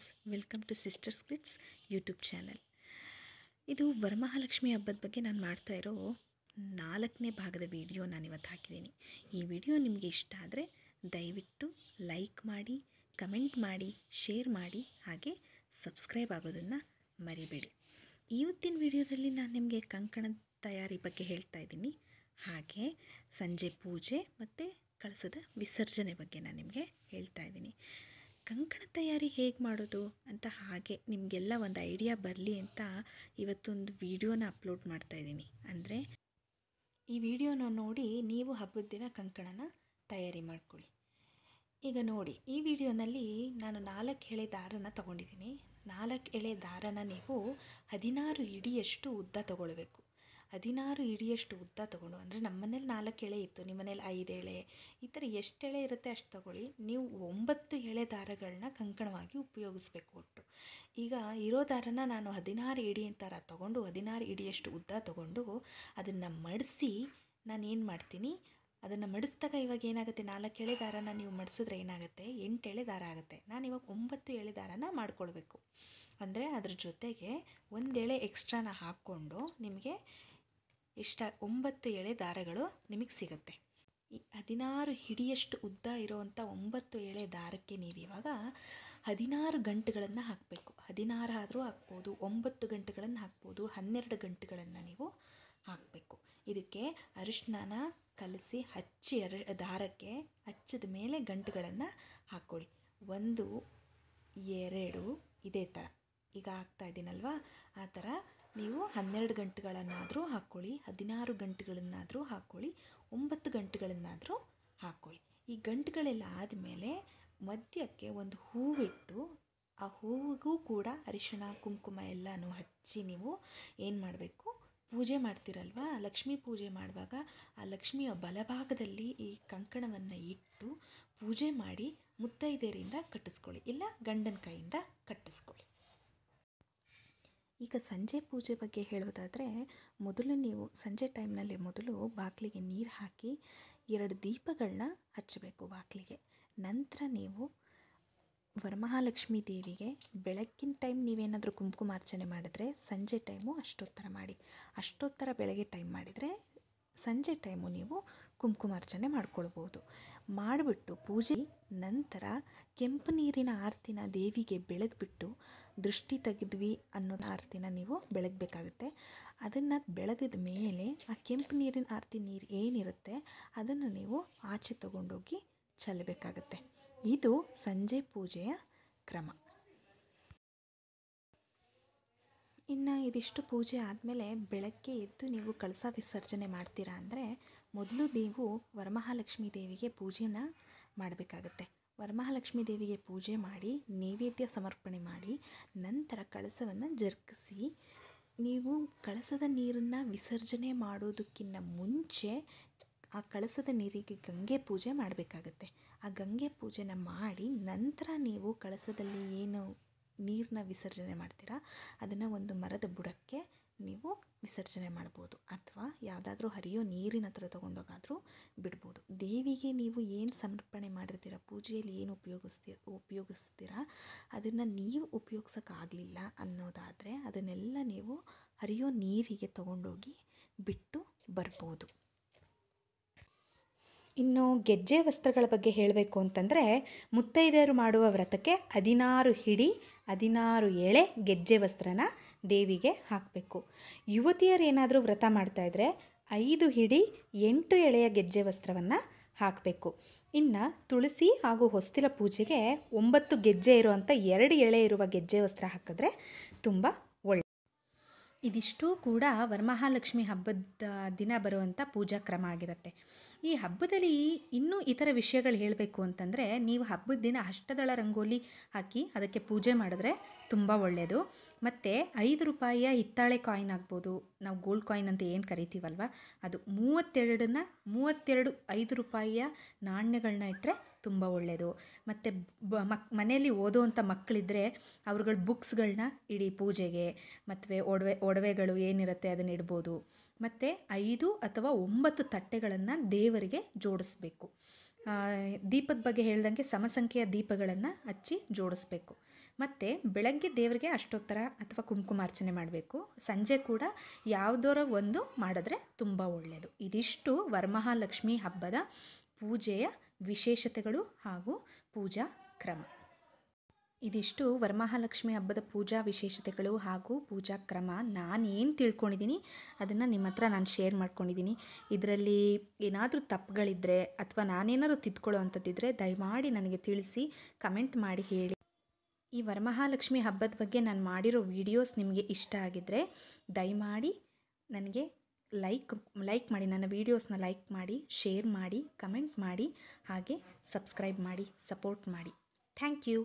sisters welcome to sisters crits YouTube channel ಇದು ವರಮಹಾಲಕ್ಷ್ಮಿ ಹಬ್ಬದ ಬಗ್ಗೆ ನಾನು ಮಾಡ್ತಾ ಇರೋ ನಾಲ್ಕನೇ ಭಾಗದ ವಿಡಿಯೋ ನಾನು ಇವತ್ತು ಹಾಕಿದ್ದೀನಿ ಈ ವಿಡಿಯೋ ನಿಮಗೆ ಇಷ್ಟ ಆದರೆ ದಯವಿಟ್ಟು ಲೈಕ್ ಮಾಡಿ ಕಮೆಂಟ್ ಮಾಡಿ ಶೇರ್ ಮಾಡಿ ಹಾಗೆ ಸಬ್ಸ್ಕ್ರೈಬ್ ಆಗೋದನ್ನು ಮರಿಬೇಡಿ ಇವತ್ತಿನ ವಿಡಿಯೋದಲ್ಲಿ ನಾನು ನಿಮಗೆ ಕಂಕಣದ ತಯಾರಿ ಬಗ್ಗೆ ಹೇಳ್ತಾ ಇದ್ದೀನಿ ಹಾಗೆ ಸಂಜೆ ಪೂಜೆ ಮತ್ತು ಕಳಸದ ವಿಸರ್ಜನೆ ಬಗ್ಗೆ ನಾನು ನಿಮಗೆ ಹೇಳ್ತಾ ಇದ್ದೀನಿ ಕಂಕಣ ತಯಾರಿ ಹೇಗೆ ಮಾಡೋದು ಅಂತ ಹಾಗೆ ನಿಮಗೆಲ್ಲ ಒಂದು ಐಡಿಯಾ ಬರಲಿ ಅಂತ ಇವತ್ತೊಂದು ವಿಡಿಯೋನ ಅಪ್ಲೋಡ್ ಮಾಡ್ತಾಯಿದ್ದೀನಿ ಅಂದರೆ ಈ ವಿಡಿಯೋನ ನೋಡಿ ನೀವು ಹಬ್ಬದ ದಿನ ಕಂಕಣನ ತಯಾರಿ ಮಾಡ್ಕೊಳ್ಳಿ ಈಗ ನೋಡಿ ಈ ವಿಡಿಯೋನಲ್ಲಿ ನಾನು ನಾಲ್ಕು ಎಳೆ ದಾರನ ತಗೊಂಡಿದ್ದೀನಿ ನಾಲ್ಕು ಎಳೆ ದಾರನ ನೀವು ಹದಿನಾರು ಇಡಿಯಷ್ಟು ಉದ್ದ ತಗೊಳ್ಬೇಕು ಹದಿನಾರು ಇಡಿಯಷ್ಟು ಉದ್ದ ತೊಗೊಂಡು ಅಂದರೆ ನಮ್ಮ ಮನೇಲಿ ನಾಲ್ಕು ಎಳೆ ಇತ್ತು ನಿಮ್ಮ ಮನೇಲಿ ಐದು ಎಳೆ ಈ ಥರ ಎಷ್ಟು ಎಳೆ ಇರುತ್ತೆ ಅಷ್ಟು ತೊಗೊಳ್ಳಿ ನೀವು ಒಂಬತ್ತು ಎಳೆ ದಾರಗಳನ್ನ ಕಂಕಣವಾಗಿ ಉಪಯೋಗಿಸ್ಬೇಕು ಒಟ್ಟು ಈಗ ಇರೋ ದಾರನ ನಾನು ಹದಿನಾರು ಇಡಿ ಥರ ತೊಗೊಂಡು ಹದಿನಾರು ಇಡಿಯಷ್ಟು ಉದ್ದ ತೊಗೊಂಡು ಅದನ್ನು ಮಡಿಸಿ ಏನು ಮಾಡ್ತೀನಿ ಅದನ್ನು ಮಡಿಸ್ದಾಗ ಇವಾಗ ಏನಾಗುತ್ತೆ ನಾಲ್ಕು ಎಳೆ ದಾರನ ನೀವು ಮಡಿಸಿದ್ರೆ ಏನಾಗುತ್ತೆ ಎಂಟು ಎಳೆ ದಾರ ಆಗುತ್ತೆ ನಾನು ಇವಾಗ ಒಂಬತ್ತು ಎಳೆ ದಾರನ ಮಾಡ್ಕೊಳ್ಬೇಕು ಅಂದರೆ ಅದ್ರ ಜೊತೆಗೆ ಒಂದು ಎಳೆ ಎಕ್ಸ್ಟ್ರಾನ ಹಾಕ್ಕೊಂಡು ನಿಮಗೆ ಇಷ್ಟ ಒಂಬತ್ತು ಎಳೆ ದಾರಗಳು ನಿಮಗೆ ಸಿಗುತ್ತೆ ಈ ಹದಿನಾರು ಹಿಡಿಯಷ್ಟು ಉದ್ದ ಇರೋವಂಥ ಒಂಬತ್ತು ಎಳೆ ದಾರಕ್ಕೆ ನೀವು ಇವಾಗ ಹದಿನಾರು ಗಂಟುಗಳನ್ನು ಹಾಕಬೇಕು ಹದಿನಾರು ಆದರೂ ಹಾಕ್ಬೋದು ಒಂಬತ್ತು ಗಂಟೆಗಳನ್ನು ಹಾಕ್ಬೋದು ಹನ್ನೆರಡು ಗಂಟುಗಳನ್ನು ನೀವು ಹಾಕಬೇಕು ಇದಕ್ಕೆ ಅರಿಶಿನ ಕಲಸಿ ಹಚ್ಚಿ ಅರ ದಾರಕ್ಕೆ ಹಚ್ಚಿದ ಮೇಲೆ ಗಂಟುಗಳನ್ನು ಹಾಕ್ಕೊಳ್ಳಿ ಒಂದು ಎರಡು ಇದೇ ಥರ ಈಗ ಹಾಕ್ತಾ ಇದ್ದೀನಲ್ವಾ ಆ ಥರ ನೀವು ಹನ್ನೆರಡು ಗಂಟೆಗಳನ್ನಾದರೂ ಹಾಕ್ಕೊಳ್ಳಿ ಹದಿನಾರು ಗಂಟೆಗಳನ್ನಾದರೂ ಹಾಕ್ಕೊಳ್ಳಿ ಒಂಬತ್ತು ಗಂಟೆಗಳನ್ನಾದರೂ ಹಾಕ್ಕೊಳ್ಳಿ ಈ ಗಂಟುಗಳೆಲ್ಲ ಆದಮೇಲೆ ಮಧ್ಯಕ್ಕೆ ಒಂದು ಹೂವಿಟ್ಟು ಆ ಹೂವಿಗೂ ಕೂಡ ಅರಿಶಿಣ ಕುಂಕುಮ ಎಲ್ಲನೂ ಹಚ್ಚಿ ನೀವು ಏನು ಮಾಡಬೇಕು ಪೂಜೆ ಮಾಡ್ತಿರಲ್ವಾ ಲಕ್ಷ್ಮೀ ಪೂಜೆ ಮಾಡುವಾಗ ಆ ಲಕ್ಷ್ಮಿಯ ಬಲಭಾಗದಲ್ಲಿ ಈ ಕಂಕಣವನ್ನು ಇಟ್ಟು ಪೂಜೆ ಮಾಡಿ ಮುತ್ತೈದೆಯರಿಂದ ಕಟ್ಟಿಸ್ಕೊಳ್ಳಿ ಇಲ್ಲ ಗಂಡನ ಕೈಯಿಂದ ಕಟ್ಟಿಸ್ಕೊಳ್ಳಿ ಈಗ ಸಂಜೆ ಪೂಜೆ ಬಗ್ಗೆ ಹೇಳೋದಾದರೆ ಮೊದಲು ನೀವು ಸಂಜೆ ಟೈಮ್ನಲ್ಲಿ ಮೊದಲು ಬಾಗಿಲಿಗೆ ನೀರು ಹಾಕಿ ಎರಡು ದೀಪಗಳನ್ನ ಹಚ್ಚಬೇಕು ಬಾಗಿಲಿಗೆ ನಂತರ ನೀವು ವರಮಹಾಲಕ್ಷ್ಮೀ ದೇವಿಗೆ ಬೆಳಗ್ಗಿನ ಟೈಮ್ ನೀವೇನಾದರೂ ಕುಂಕುಮಾರ್ಚನೆ ಮಾಡಿದ್ರೆ ಸಂಜೆ ಟೈಮು ಅಷ್ಟೋತ್ತರ ಮಾಡಿ ಅಷ್ಟೋತ್ತರ ಬೆಳಗ್ಗೆ ಟೈಮ್ ಮಾಡಿದರೆ ಸಂಜೆ ಟೈಮು ನೀವು ಕುಂಕುಮಾರ್ಚನೆ ಮಾಡ್ಕೊಳ್ಬೋದು ಮಾಡಿಬಿಟ್ಟು ಪೂಜೆ ನಂತರ ಕೆಂಪು ನೀರಿನ ಆರತಿನ ದೇವಿಗೆ ಬೆಳಗ್ಬಿಟ್ಟು ದೃಷ್ಟಿ ತೆಗೆದ್ವಿ ಅನ್ನೋ ಆರ್ತಿನ ನೀವು ಬೆಳಗಬೇಕಾಗುತ್ತೆ ಅದನ್ನು ಬೆಳಗಿದ ಮೇಲೆ ಆ ಕೆಂಪು ನೀರಿನ ಆರತಿ ನೀರು ಏನಿರುತ್ತೆ ಅದನ್ನು ನೀವು ಆಚೆ ತಗೊಂಡೋಗಿ ಚೆಲ್ಲಬೇಕಾಗತ್ತೆ ಇದು ಸಂಜೆ ಪೂಜೆಯ ಕ್ರಮ ಇನ್ನು ಇದಿಷ್ಟು ಪೂಜೆ ಆದಮೇಲೆ ಬೆಳಗ್ಗೆ ಎದ್ದು ನೀವು ಕಳಸ ವಿಸರ್ಜನೆ ಮಾಡ್ತೀರಾ ಅಂದರೆ ಮೊದಲು ನೀವು ವರಮಹಾಲಕ್ಷ್ಮೀ ದೇವಿಗೆ ಪೂಜೆನ ಮಾಡಬೇಕಾಗತ್ತೆ ವರಮಹಾಲಕ್ಷ್ಮೀ ದೇವಿಗೆ ಪೂಜೆ ಮಾಡಿ ನೈವೇದ್ಯ ಸಮರ್ಪಣೆ ಮಾಡಿ ನಂತರ ಕಳಸವನ್ನು ಜರ್ಕಿಸಿ ನೀವು ಕಳಸದ ನೀರನ್ನು ವಿಸರ್ಜನೆ ಮಾಡೋದಕ್ಕಿಂತ ಮುಂಚೆ ಆ ಕಳಸದ ನೀರಿಗೆ ಗಂಗೆ ಪೂಜೆ ಮಾಡಬೇಕಾಗತ್ತೆ ಆ ಗಂಗೆ ಪೂಜೆನ ಮಾಡಿ ನಂತರ ನೀವು ಕಳಸದಲ್ಲಿ ಏನು ನೀರನ್ನ ವಿಸರ್ಜನೆ ಮಾಡ್ತೀರಾ ಅದನ್ನು ಒಂದು ಮರದ ಬುಡಕ್ಕೆ ನೀವು ವಿಸರ್ಜನೆ ಮಾಡ್ಬೋದು ಅಥವಾ ಯಾವುದಾದ್ರೂ ಹರಿಯೋ ನೀರಿನ ಹತ್ರ ತೊಗೊಂಡೋಗಾದರೂ ಬಿಡ್ಬೋದು ದೇವಿಗೆ ನೀವು ಏನು ಸಮರ್ಪಣೆ ಮಾಡಿರ್ತೀರ ಪೂಜೆಯಲ್ಲಿ ಏನು ಉಪಯೋಗಿಸ್ತೀರ ಉಪಯೋಗಿಸ್ತೀರ ಅದನ್ನು ನೀವು ಉಪಯೋಗಿಸೋಕ್ಕಾಗಲಿಲ್ಲ ಅನ್ನೋದಾದರೆ ಅದನ್ನೆಲ್ಲ ನೀವು ಹರಿಯೋ ನೀರಿಗೆ ತೊಗೊಂಡೋಗಿ ಬಿಟ್ಟು ಬರ್ಬೋದು ಇನ್ನು ಗೆಜ್ಜೆ ವಸ್ತ್ರಗಳ ಬಗ್ಗೆ ಹೇಳಬೇಕು ಅಂತಂದರೆ ಮುತ್ತೈದೆಯರು ಮಾಡುವ ವ್ರತಕ್ಕೆ ಹದಿನಾರು ಹಿಡಿ ಹದಿನಾರು ಎಳೆ ಗೆಜ್ಜೆ ವಸ್ತ್ರನ ದೇವಿಗೆ ಹಾಕಬೇಕು ಯುವತಿಯರೇನಾದರೂ ವ್ರತ ಮಾಡ್ತಾಯಿದ್ರೆ ಐದು ಹಿಡಿ ಎಂಟು ಎಳೆಯ ಗೆಜ್ಜೆ ವಸ್ತ್ರವನ್ನು ಹಾಕಬೇಕು ಇನ್ನು ತುಳಸಿ ಹಾಗೂ ಹೊಸ್ತಿಲ ಪೂಜೆಗೆ ಒಂಬತ್ತು ಗೆಜ್ಜೆ ಇರುವಂಥ ಎರಡು ಎಳೆ ಇರುವ ಗೆಜ್ಜೆ ವಸ್ತ್ರ ಹಾಕಿದ್ರೆ ತುಂಬ ಒಳ್ಳೆ ಇದಿಷ್ಟು ಕೂಡ ವರಮಹಾಲಕ್ಷ್ಮಿ ಹಬ್ಬದ ದಿನ ಬರುವಂಥ ಪೂಜಾ ಕ್ರಮ ಆಗಿರುತ್ತೆ ಈ ಹಬ್ಬದಲ್ಲಿ ಇನ್ನೂ ಇತರ ವಿಷಯಗಳು ಹೇಳಬೇಕು ಅಂತಂದರೆ ನೀವು ಹಬ್ಬದ ದಿನ ಅಷ್ಟದಳ ರಂಗೋಲಿ ಹಾಕಿ ಅದಕ್ಕೆ ಪೂಜೆ ಮಾಡಿದ್ರೆ ತುಂಬ ಒಳ್ಳೆಯದು ಮತ್ತು ಐದು ರೂಪಾಯಿಯ ಹಿತ್ತಾಳೆ ಕಾಯಿನ್ ಆಗ್ಬೋದು ನಾವು ಗೋಲ್ಡ್ ಕಾಯಿನ್ ಅಂತ ಏನು ಕರಿತೀವಲ್ವ ಅದು ಮೂವತ್ತೆರಡನ್ನ ಮೂವತ್ತೆರಡು ಐದು ರೂಪಾಯಿಯ ನಾಣ್ಯಗಳನ್ನ ಇಟ್ಟರೆ ತುಂಬ ಒಳ್ಳೆಯದು ಮತ್ತು ಬ ಮಕ್ ಮನೆಯಲ್ಲಿ ಓದೋವಂಥ ಮಕ್ಕಳಿದ್ದರೆ ಅವ್ರುಗಳ ಬುಕ್ಸ್ಗಳನ್ನ ಇಡಿ ಪೂಜೆಗೆ ಮತ್ತು ಒಡವೆ ಒಡವೆಗಳು ಏನಿರುತ್ತೆ ಅದನ್ನು ಇಡ್ಬೋದು ಮತ್ತು ಐದು ಅಥವಾ ಒಂಬತ್ತು ತಟ್ಟೆಗಳನ್ನು ದೇವರಿಗೆ ಜೋಡಿಸ್ಬೇಕು ದೀಪದ ಬಗ್ಗೆ ಹೇಳ್ದಂಗೆ ಸಮಸಂಖ್ಯೆಯ ದೀಪಗಳನ್ನು ಹಚ್ಚಿ ಜೋಡಿಸ್ಬೇಕು ಮತ್ತು ಬೆಳಗ್ಗೆ ದೇವರಿಗೆ ಅಷ್ಟೋತ್ತರ ಅಥವಾ ಕುಂಕುಮಾರ್ಚನೆ ಮಾಡಬೇಕು ಸಂಜೆ ಕೂಡ ಯಾವುದರ ಒಂದು ಮಾಡಿದ್ರೆ ತುಂಬ ಒಳ್ಳೆಯದು ಇದಿಷ್ಟು ವರಮಹಾಲಕ್ಷ್ಮಿ ಹಬ್ಬದ ಪೂಜೆಯ ವಿಶೇಷತೆಗಳು ಹಾಗೂ ಪೂಜಾ ಕ್ರಮ ಇದಿಷ್ಟು ವರಮಹಾಲಕ್ಷ್ಮಿ ಹಬ್ಬದ ಪೂಜಾ ವಿಶೇಷತೆಗಳು ಹಾಗೂ ಪೂಜಾ ಕ್ರಮ ನಾನೇನು ತಿಳ್ಕೊಂಡಿದ್ದೀನಿ ಅದನ್ನು ನಿಮ್ಮ ಹತ್ರ ನಾನು ಶೇರ್ ಮಾಡ್ಕೊಂಡಿದ್ದೀನಿ ಇದರಲ್ಲಿ ಏನಾದರೂ ತಪ್ಪುಗಳಿದ್ದರೆ ಅಥವಾ ನಾನೇನಾದ್ರು ತಿದ್ಕೊಳ್ಳೋ ಅಂಥದ್ದಿದ್ರೆ ದಯಮಾಡಿ ನನಗೆ ತಿಳಿಸಿ ಕಮೆಂಟ್ ಮಾಡಿ ಹೇಳಿ ಈ ವರಮಹಾಲಕ್ಷ್ಮಿ ಹಬ್ಬದ ಬಗ್ಗೆ ನಾನು ಮಾಡಿರೋ ವೀಡಿಯೋಸ್ ನಿಮಗೆ ಇಷ್ಟ ಆಗಿದ್ದರೆ ದಯಮಾಡಿ ನನಗೆ ಲೈಕ್ ಲೈಕ್ ಮಾಡಿ ನನ್ನ ವೀಡಿಯೋಸ್ನ ಲೈಕ್ ಮಾಡಿ ಶೇರ್ ಮಾಡಿ ಕಮೆಂಟ್ ಮಾಡಿ ಹಾಗೆ ಸಬ್ಸ್ಕ್ರೈಬ್ ಮಾಡಿ ಸಪೋರ್ಟ್ ಮಾಡಿ ಥ್ಯಾಂಕ್ ಯು